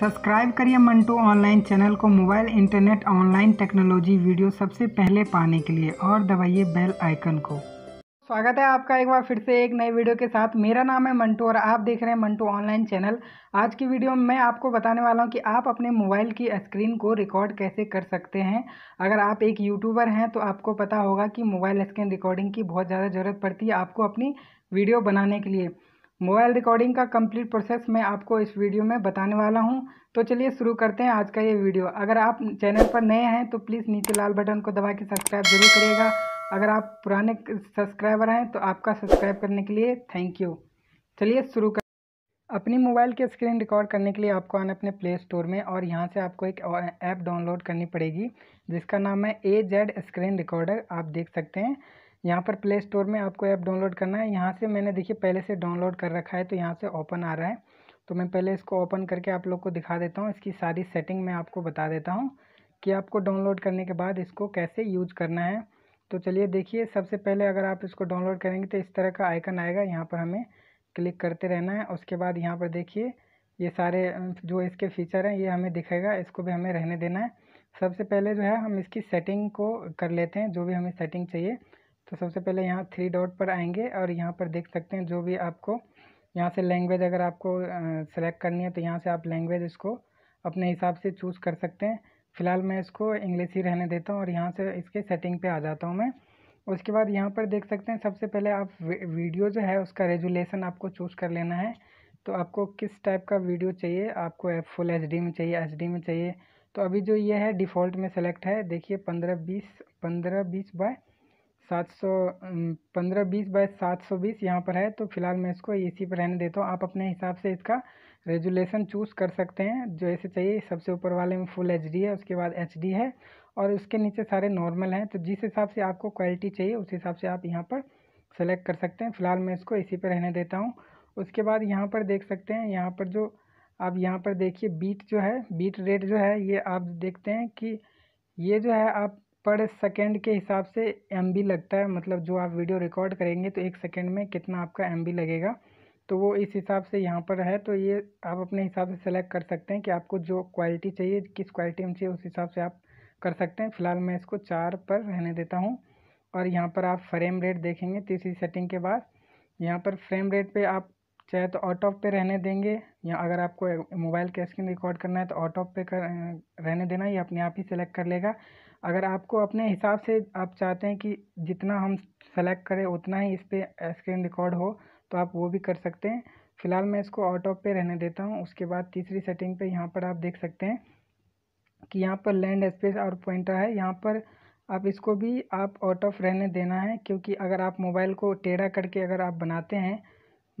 subscribe करिए Mantu online channel को mobile internet online technology video सबसे पहले पाने के लिए और दबाइए बेल आइकन को स्वागत है आपका एक बार फिर से एक नए वीडियो के साथ मेरा नाम है मंटू और आप देख रहे हैं मंटू ऑनलाइन चैनल आज की वीडियो में मैं आपको बताने वाला हूं कि आप अपने मोबाइल की स्क्रीन को रिकॉर्ड कैसे कर सकते हैं अगर आप एक यूट्यूबर हैं तो आपको पता होगा कि मोबाइल स्क्रीन रिकॉर्डिंग की बहुत ज़्यादा ज़रूरत पड़ती है आपको अपनी वीडियो बनाने के लिए मोबाइल रिकॉर्डिंग का कंप्लीट प्रोसेस मैं आपको इस वीडियो में बताने वाला हूं तो चलिए शुरू करते हैं आज का ये वीडियो अगर आप चैनल पर नए हैं तो प्लीज़ नीचे लाल बटन को दबा के सब्सक्राइब जरूर करिएगा अगर आप पुराने सब्सक्राइबर हैं तो आपका सब्सक्राइब करने के लिए थैंक यू चलिए शुरू कर अपनी मोबाइल की स्क्रीन रिकॉर्ड करने के लिए आपको आना अपने प्ले स्टोर में और यहाँ से आपको एक ऐप डाउनलोड करनी पड़ेगी जिसका नाम है ए जेड स्क्रीन रिकॉर्डर आप देख सकते हैं यहाँ पर प्ले स्टोर में आपको ऐप डाउनलोड करना है यहाँ से मैंने देखिए पहले से डाउनलोड कर रखा है तो यहाँ से ओपन आ रहा है तो मैं पहले इसको ओपन करके आप लोग को दिखा देता हूँ इसकी सारी सेटिंग मैं आपको बता देता हूँ कि आपको डाउनलोड करने के बाद इसको कैसे यूज करना है तो चलिए देखिए सबसे पहले अगर आप इसको डाउनलोड करेंगे तो इस तरह का आइकन आएगा यहाँ पर हमें क्लिक करते रहना है उसके बाद यहाँ पर देखिए ये सारे जो इसके फीचर हैं ये हमें दिखेगा इसको भी हमें रहने देना है सबसे पहले जो है हम इसकी सेटिंग को कर लेते हैं जो भी हमें सेटिंग चाहिए तो सबसे पहले यहाँ थ्री डॉट पर आएंगे और यहाँ पर देख सकते हैं जो भी आपको यहाँ से लैंग्वेज अगर आपको सेलेक्ट करनी है तो यहाँ से आप लैंग्वेज इसको अपने हिसाब से चूज़ कर सकते हैं फ़िलहाल मैं इसको इंग्लिश ही रहने देता हूँ और यहाँ से इसके सेटिंग पे आ जाता हूँ मैं उसके बाद यहाँ पर देख सकते हैं सबसे पहले आप वीडियो जो है उसका रेजुलेसन आपको चूज़ कर लेना है तो आपको किस टाइप का वीडियो चाहिए आपको फुल एच में चाहिए एच में चाहिए तो अभी जो ये है डिफ़ॉल्ट में सेलेक्ट है देखिए पंद्रह बीस पंद्रह बीस बाय सात सौ पंद्रह बीस बाय सात सौ बीस यहाँ पर है तो फिलहाल मैं इसको इसी पर रहने देता हूँ आप अपने हिसाब से इसका रेजुलेशन चूज़ कर सकते हैं जो ऐसे चाहिए सबसे ऊपर वाले में फुल एच है उसके बाद एच है और उसके नीचे सारे नॉर्मल हैं तो जिस हिसाब से आपको क्वालिटी चाहिए उस हिसाब से आप यहाँ पर सेलेक्ट कर सकते हैं फिलहाल मैं इसको इसी पर रहने देता हूँ उसके बाद यहाँ पर देख सकते हैं यहाँ पर जो आप यहाँ पर देखिए बीट जो है बीट रेट जो है ये आप देखते हैं कि ये जो है आप पर सेकेंड के हिसाब से एम लगता है मतलब जो आप वीडियो रिकॉर्ड करेंगे तो एक सेकेंड में कितना आपका एम लगेगा तो वो इस हिसाब से यहाँ पर है तो ये आप अपने हिसाब से सेलेक्ट कर सकते हैं कि आपको जो क्वालिटी चाहिए किस क्वालिटी में चाहिए उस हिसाब से आप कर सकते हैं फिलहाल मैं इसको चार पर रहने देता हूँ और यहाँ पर आप फ्रेम रेट देखेंगे तीसरी सेटिंग के बाद यहाँ पर फ्रेम रेट पर आप चाहे तो ऑटो ऑफ पे रहने देंगे या अगर आपको मोबाइल का स्क्रीन रिकॉर्ड करना है तो ऑटो ऑफ पे कर रहने देना ये अपने आप ही सेलेक्ट कर लेगा अगर आपको अपने हिसाब से आप चाहते हैं कि जितना हम सेलेक्ट करें उतना ही इस पर स्क्रीन रिकॉर्ड हो तो आप वो भी कर सकते हैं फ़िलहाल मैं इसको ऑटो पे रहने देता हूँ उसके बाद तीसरी सेटिंग पे यहाँ पर आप देख सकते हैं कि यहाँ पर लैंड स्पेस और पॉइंटर है यहाँ पर आप इसको भी आप आउट ऑफ रहने देना है क्योंकि अगर आप मोबाइल को टेढ़ा करके अगर आप बनाते हैं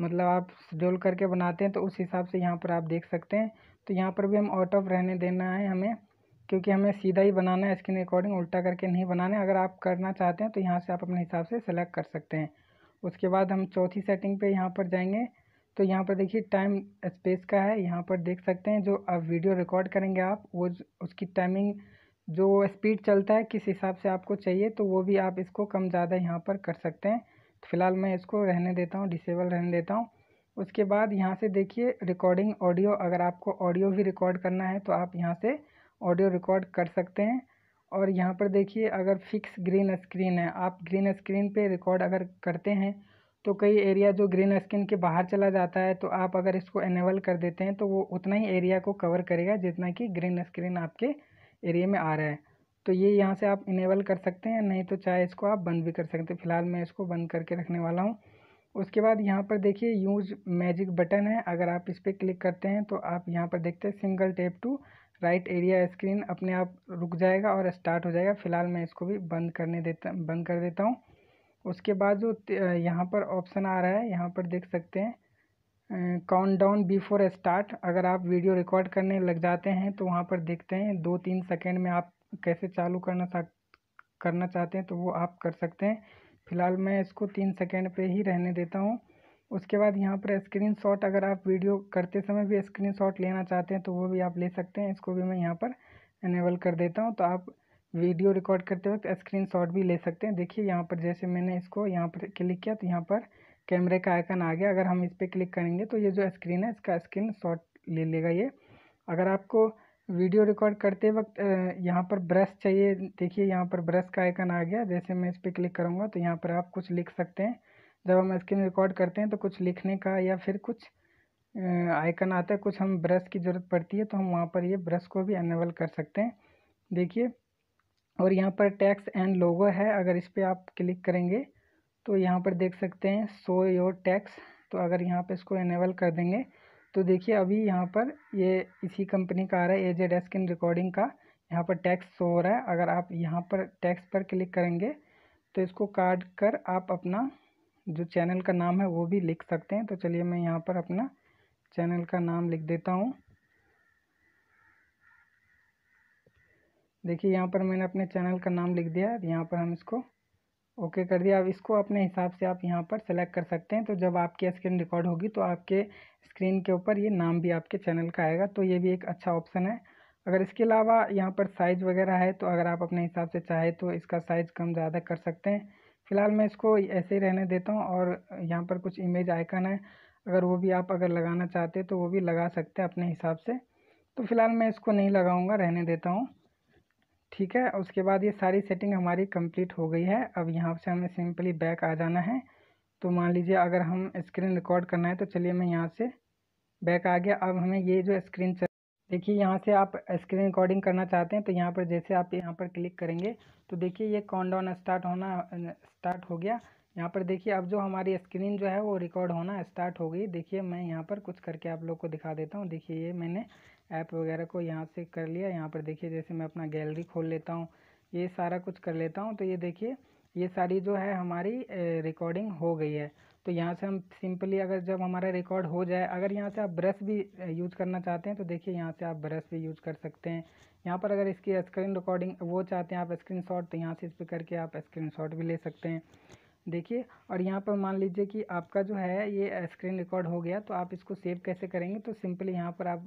मतलब आप जोल करके बनाते हैं तो उस हिसाब से यहाँ पर आप देख सकते हैं तो यहाँ पर भी हम आउट ऑफ रहने देना है हमें क्योंकि हमें सीधा ही बनाना है इसके अकॉर्डिंग उल्टा करके नहीं बनाना है अगर आप करना चाहते हैं तो यहाँ से आप अपने हिसाब से सेलेक्ट कर सकते हैं उसके बाद हम चौथी सेटिंग पे यहाँ पर जाएंगे तो यहाँ पर देखिए टाइम स्पेस का है यहाँ पर देख सकते हैं जो आप वीडियो रिकॉर्ड करेंगे आप वो उसकी टाइमिंग जो स्पीड चलता है किस हिसाब से आपको चाहिए तो वो भी आप इसको कम ज़्यादा यहाँ पर कर सकते हैं तो फिलहाल मैं इसको रहने देता हूँ डिसेबल रहने देता हूँ उसके बाद यहाँ से देखिए रिकॉर्डिंग ऑडियो अगर आपको ऑडियो भी रिकॉर्ड करना है तो आप यहाँ से ऑडियो रिकॉर्ड कर सकते हैं और यहाँ पर देखिए अगर फिक्स ग्रीन स्क्रीन है आप ग्रीन स्क्रीन पे रिकॉर्ड अगर करते हैं तो कई एरिया जो ग्रीन स्क्रीन के बाहर चला जाता है तो आप अगर इसको इनेबल कर देते हैं तो वो उतना ही एरिया को कवर करेगा जितना कि ग्रीन स्क्रीन आपके एरिया में आ रहा है तो ये यहाँ से आप इनेबल कर सकते हैं नहीं तो चाहे इसको आप बंद भी कर सकते हैं फ़िलहाल मैं इसको बंद करके रखने वाला हूँ उसके बाद यहाँ पर देखिए यूज मैजिक बटन है अगर आप इस पर क्लिक करते हैं तो आप यहाँ पर देखते हैं single tap to right area screen अपने आप रुक जाएगा और स्टार्ट हो जाएगा फिलहाल मैं इसको भी बंद करने देता बंद कर देता हूँ उसके बाद जो यहाँ पर ऑप्शन आ रहा है यहाँ पर देख सकते हैं काउंट डाउन बिफोर स्टार्ट अगर आप वीडियो रिकॉर्ड करने लग जाते हैं तो वहाँ पर देखते हैं दो तीन सेकेंड में आप कैसे चालू करना करना चाहते हैं तो वो आप कर सकते हैं फिलहाल मैं इसको तीन सेकेंड पर ही रहने देता हूँ उसके बाद यहाँ पर स्क्रीन शॉट अगर आप वीडियो करते समय भी स्क्रीन शॉट लेना चाहते हैं तो वो भी आप ले सकते हैं इसको भी मैं यहाँ पर इनेबल कर देता हूँ तो आप वीडियो रिकॉर्ड करते वक्त स्क्रीन शॉट भी ले सकते हैं देखिए यहाँ पर जैसे मैंने इसको यहाँ पर क्लिक किया तो यहाँ पर कैमरे का आइकन आ गया अगर हम इस पर क्लिक करेंगे तो ये जो स्क्रीन है इसका स्क्रीन शॉट ले लेगा ये अगर आपको वीडियो रिकॉर्ड करते वक्त यहाँ पर ब्रश चाहिए देखिए यहाँ पर ब्रश का आइकन आ गया जैसे मैं इस पर क्लिक करूँगा तो यहाँ पर आप कुछ लिख सकते हैं जब हम स्क्रीन रिकॉर्ड करते हैं तो कुछ लिखने का या फिर कुछ आइकन आता है कुछ हम ब्रश की ज़रूरत पड़ती है तो हम वहाँ पर ये ब्रश को भी अनेबल कर सकते हैं देखिए और यहाँ पर टैक्स एंड लोगो है अगर इस पर आप क्लिक करेंगे तो यहाँ पर देख सकते हैं सो योर टैक्स तो अगर यहाँ पर इसको इनेबल कर देंगे तो देखिए अभी यहाँ पर ये इसी कंपनी का आ रहा है ए जेड स्किन रिकॉर्डिंग का यहाँ पर टैक्स शो हो रहा है अगर आप यहाँ पर टैक्स पर क्लिक करेंगे तो इसको काट कर आप अपना जो चैनल का नाम है वो भी लिख सकते हैं तो चलिए मैं यहाँ पर अपना चैनल का नाम लिख देता हूँ देखिए यहाँ पर मैंने अपने चैनल का नाम लिख दिया यहाँ पर हम इसको ओके कर दिया अब इसको अपने हिसाब से आप यहाँ पर सेलेक्ट कर सकते हैं तो जब आपकी स्क्रीन रिकॉर्ड होगी तो आपके स्क्रीन के ऊपर ये नाम भी आपके चैनल का आएगा तो ये भी एक अच्छा ऑप्शन है अगर इसके अलावा यहाँ पर साइज़ वगैरह है तो अगर आप अपने हिसाब से चाहें तो इसका साइज़ कम ज़्यादा कर सकते हैं फ़िलहाल मैं इसको ऐसे ही रहने देता हूँ और यहाँ पर कुछ इमेज आइकन है अगर वो भी आप अगर लगाना चाहते तो वो भी लगा सकते हैं अपने हिसाब से तो फ़िलहाल मैं इसको नहीं लगाऊंगा रहने देता हूँ ठीक है उसके बाद ये सारी सेटिंग हमारी कंप्लीट हो गई है अब यहाँ से हमें सिंपली बैक आ जाना है तो मान लीजिए अगर हम स्क्रीन रिकॉर्ड करना है तो चलिए मैं यहाँ से बैक आ गया अब हमें ये जो स्क्रीन देखिए यहाँ से आप स्क्रीन रिकॉर्डिंग करना चाहते हैं तो यहाँ पर जैसे आप यहाँ पर क्लिक करेंगे तो देखिए ये काउंटडाउन स्टार्ट होना स्टार्ट हो गया यहाँ पर देखिए अब जो हमारी स्क्रीन जो है वो रिकॉर्ड होना स्टार्ट हो गई देखिए मैं यहाँ पर कुछ करके आप लोग को दिखा देता हूँ देखिए ये मैंने ऐप वगैरह को यहाँ से कर लिया यहाँ पर देखिए जैसे मैं अपना गैलरी खोल लेता हूँ ये सारा कुछ कर लेता हूँ तो ये देखिए ये सारी जो है हमारी रिकॉर्डिंग हो गई है तो यहाँ से हम सिंपली अगर जब हमारा रिकॉर्ड हो जाए अगर यहाँ से आप ब्रश भी यूज़ करना चाहते हैं तो देखिए यहाँ से आप ब्रश भी यूज़ कर सकते हैं यहाँ पर अगर इसकी स्क्रीन रिकॉर्डिंग वो चाहते हैं आप स्क्रीन शॉट तो यहाँ से इस पर करके आप स्क्रीन शॉट भी ले सकते हैं देखिए और यहाँ पर मान लीजिए कि आपका जो है ये स्क्रीन रिकॉर्ड हो गया तो आप इसको सेव कैसे करेंगे तो सिंपली यहाँ पर आप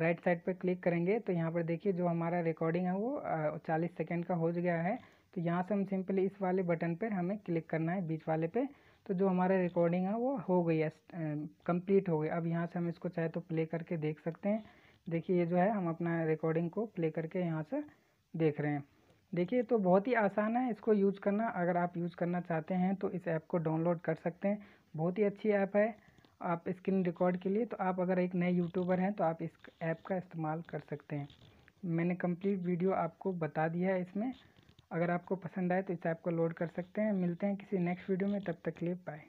राइट साइड पर क्लिक करेंगे तो यहाँ पर देखिए जो हमारा रिकॉर्डिंग है वो चालीस सेकेंड का हो गया है तो यहाँ से हम सिंपली इस वाले बटन पर हमें क्लिक करना है बीच वाले पे तो जो हमारा रिकॉर्डिंग है वो हो गई है कंप्लीट हो गई अब यहाँ से हम इसको चाहे तो प्ले करके देख सकते हैं देखिए ये जो है हम अपना रिकॉर्डिंग को प्ले करके यहाँ से देख रहे हैं देखिए तो बहुत ही आसान है इसको यूज़ करना अगर आप यूज़ करना चाहते हैं तो इस ऐप को डाउनलोड कर सकते हैं बहुत ही अच्छी ऐप है आप स्क्रीन रिकॉर्ड के लिए तो आप अगर एक नए यूट्यूबर हैं तो आप इस ऐप का इस्तेमाल कर सकते हैं मैंने कंप्लीट वीडियो आपको बता दिया है इसमें अगर आपको पसंद आए तो इस ऐप को लोड कर सकते हैं मिलते हैं किसी नेक्स्ट वीडियो में तब तक लिए बाय